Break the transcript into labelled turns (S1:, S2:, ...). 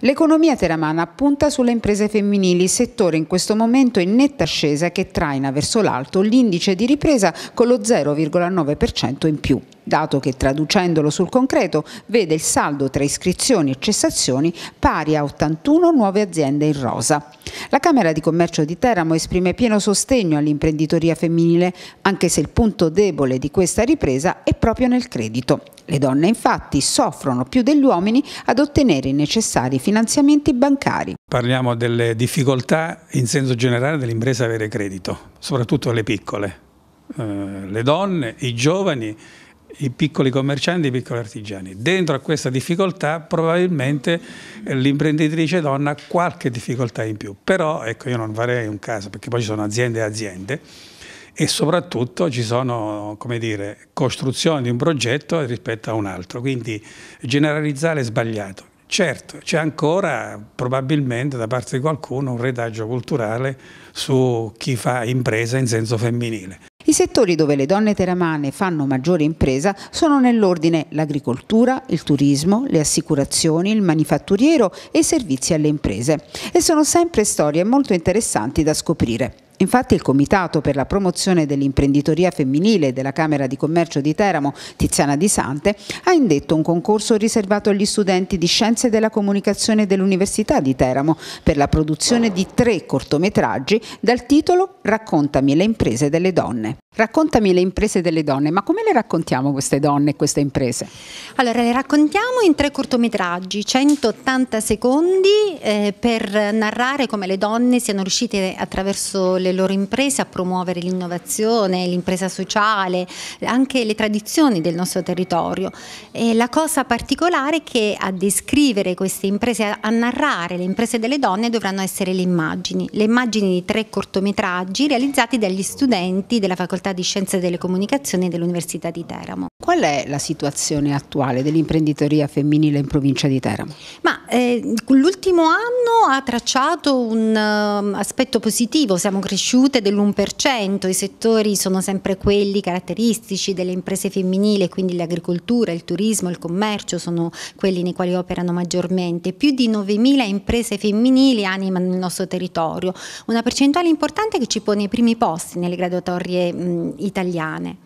S1: L'economia teramana punta sulle imprese femminili, settore in questo momento in netta ascesa che traina verso l'alto l'indice di ripresa con lo 0,9% in più dato che traducendolo sul concreto vede il saldo tra iscrizioni e cessazioni pari a 81 nuove aziende in rosa. La Camera di Commercio di Teramo esprime pieno sostegno all'imprenditoria femminile, anche se il punto debole di questa ripresa è proprio nel credito. Le donne infatti soffrono più degli uomini ad ottenere i necessari finanziamenti bancari.
S2: Parliamo delle difficoltà in senso generale dell'impresa avere credito, soprattutto le piccole. Eh, le donne, i giovani i piccoli commercianti i piccoli artigiani. Dentro a questa difficoltà probabilmente eh, l'imprenditrice donna ha qualche difficoltà in più, però ecco io non farei un caso perché poi ci sono aziende e aziende e soprattutto ci sono come dire, costruzioni di un progetto rispetto a un altro, quindi generalizzare è sbagliato. Certo, c'è ancora probabilmente da parte di qualcuno un retaggio culturale su chi fa impresa in senso femminile
S1: settori dove le donne teramane fanno maggiore impresa sono nell'ordine l'agricoltura, il turismo, le assicurazioni, il manifatturiero e i servizi alle imprese. E sono sempre storie molto interessanti da scoprire. Infatti il Comitato per la promozione dell'imprenditoria femminile della Camera di Commercio di Teramo, Tiziana Di Sante, ha indetto un concorso riservato agli studenti di Scienze della Comunicazione dell'Università di Teramo per la produzione di tre cortometraggi dal titolo Raccontami le imprese delle donne. Raccontami le imprese delle donne, ma come le raccontiamo queste donne e queste imprese?
S3: Allora, le raccontiamo in tre cortometraggi, 180 secondi eh, per narrare come le donne siano riuscite attraverso le loro imprese a promuovere l'innovazione, l'impresa sociale, anche le tradizioni del nostro territorio. E la cosa particolare è che a descrivere queste imprese, a narrare le imprese delle donne dovranno essere le immagini, le immagini di tre cortometraggi realizzati dagli studenti della facoltà facoltà di Scienze delle Comunicazioni dell'Università di Teramo.
S1: Qual è la situazione attuale dell'imprenditoria femminile in provincia di Teramo?
S3: Ma, eh, l'ultimo anno ha tracciato un um, aspetto positivo, siamo cresciute dell'1%, i settori sono sempre quelli caratteristici delle imprese femminili, quindi l'agricoltura, il turismo, il commercio sono quelli nei quali operano maggiormente. Più di 9.000 imprese femminili animano il nostro territorio, una percentuale importante
S2: che ci pone ai primi posti nelle graduatorie mh, mm, italiane.